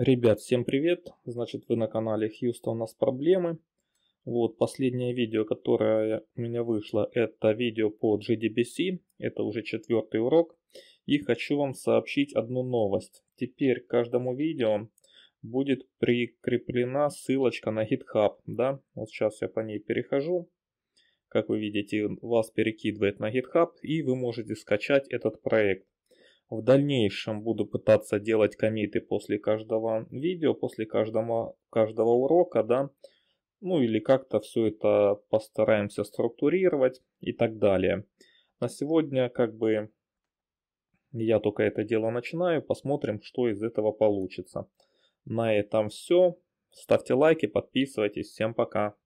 Ребят, всем привет! Значит, вы на канале Хьюста, у нас проблемы. Вот последнее видео, которое у меня вышло, это видео по GDBC. Это уже четвертый урок. И хочу вам сообщить одну новость. Теперь к каждому видео будет прикреплена ссылочка на GitHub. Да? Вот сейчас я по ней перехожу. Как вы видите, вас перекидывает на GitHub, и вы можете скачать этот проект. В дальнейшем буду пытаться делать комиты после каждого видео, после каждого, каждого урока, да. Ну или как-то все это постараемся структурировать и так далее. На сегодня как бы я только это дело начинаю, посмотрим, что из этого получится. На этом все. Ставьте лайки, подписывайтесь. Всем пока.